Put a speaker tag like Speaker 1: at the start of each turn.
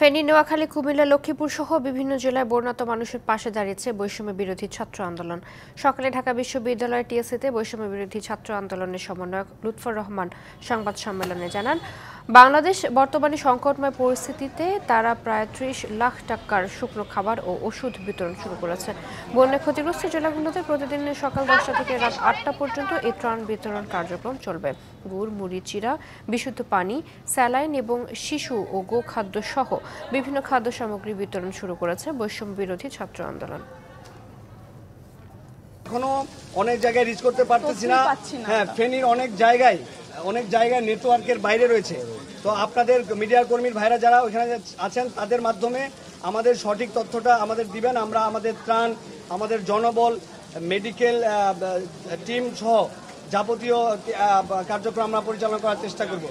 Speaker 1: ফেনী নোয়াখালী কুমিল্লা লক্ষ্মীপুর সহ বিভিন্ন জেলায় বর্ণাত মানুষের পাশে দাঁড়িয়েছে বৈষম্য বিরোধী ছাত্র আন্দোলন সকালে ঢাকা বিশ্ববিদ্যালয়ের টিএসসিতে বৈষম্য বিরোধী ছাত্র আন্দোলনের সমন্বয়ক লুৎফর রহমান সংবাদ সম্মেলনে জানান বাংলাদেশ বর্তমানে সংকটময় পরিস্থিতিতে তারা প্রায় ত্রিশ লাখ টাকার শুকনো খাবার ও ওষুধ বিতরণ শুরু করেছে বন্যা ক্ষতিগ্রস্ত জেলাগুলোতে প্রতিদিন সকাল দশটা থেকে রাত আটটা পর্যন্ত এই ত্রাণ বিতরণ কার্যক্রম চলবে গুড় মুড়ি চিরা বিশুদ্ধ পানি স্যালাইন এবং শিশু ও গোখাদ্য সহ বিভিন্ন খাদ্য সামগ্রী বিতরণ শুরু করেছে বৈষম্য বিরোধী ছাত্র আন্দোলন
Speaker 2: এখনো অনেক জায়গায় রিচ করতে পারতেছি না হ্যাঁ ফেনীর অনেক জায়গায় অনেক জায়গায় নেটওয়ার্কের বাইরে রয়েছে তো আপনাদের মিডিয়া কর্মীর ভাইরা যারা ওইখানে আছেন তাদের মাধ্যমে আমাদের সঠিক তথ্যটা আমাদের দিবেন আমরা আমাদের ত্রাণ আমাদের জনবল মেডিকেল টিম সহ যাবতীয় কার্যক্রম আমরা পরিচালনা করার চেষ্টা করব